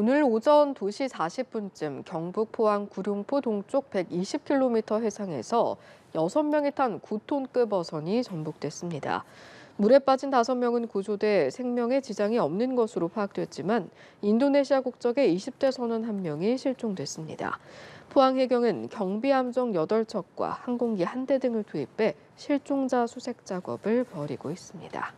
오늘 오전 2시 40분쯤 경북 포항 구룡포 동쪽 120km 해상에서 6명이 탄 9톤급 어선이 전복됐습니다. 물에 빠진 5명은 구조돼 생명에 지장이 없는 것으로 파악됐지만 인도네시아 국적의 20대 선원 1명이 실종됐습니다. 포항해경은 경비함정 8척과 항공기 1대 등을 투입해 실종자 수색 작업을 벌이고 있습니다.